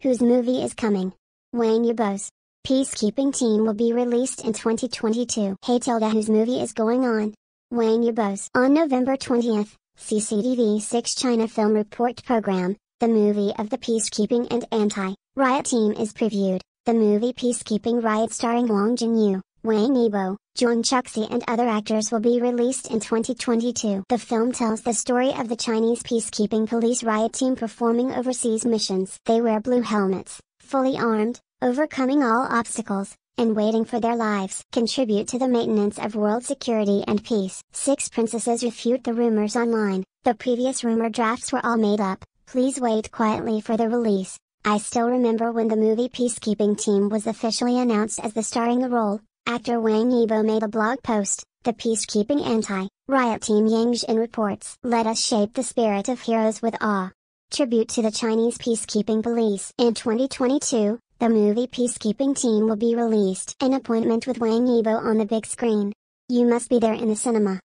Whose movie is coming? Wayne Yabos. Peacekeeping team will be released in 2022. Hey Tilda, whose movie is going on? Wayne Yabos. On November 20th, CCTV 6 China Film Report Program, the movie of the peacekeeping and anti riot team is previewed. The movie Peacekeeping Riot starring Wang Jin Yu, Wang Ebo, Joan Chuxi and other actors will be released in 2022. The film tells the story of the Chinese peacekeeping police riot team performing overseas missions. They wear blue helmets, fully armed, overcoming all obstacles, and waiting for their lives contribute to the maintenance of world security and peace. Six princesses refute the rumors online, the previous rumor drafts were all made up, please wait quietly for the release. I still remember when the movie Peacekeeping Team was officially announced as the starring role, Actor Wang Yibo made a blog post, The Peacekeeping Anti-Riot Team Yangzhen reports. Let us shape the spirit of heroes with awe. Tribute to the Chinese Peacekeeping Police. In 2022, the movie Peacekeeping Team will be released. An appointment with Wang Yibo on the big screen. You must be there in the cinema.